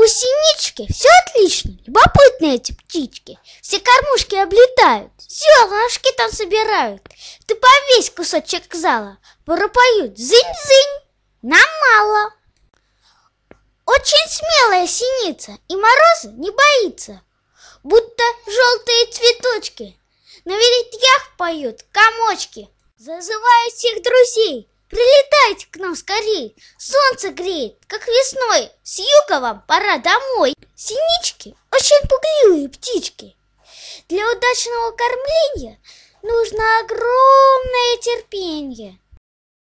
У синички все отлично, любопытные эти птички. Все кормушки облетают, зернышки там собирают. Ты повесь кусочек зала, пропоют зынь-зынь, нам мало. Очень смелая синица и мороза не боится, будто желтые цветочки. На веретьях поют комочки, зазывают всех друзей – Прилетайте к нам скорей, солнце греет, как весной. С юга вам пора домой. Синички очень пугливые птички. Для удачного кормления нужно огромное терпение.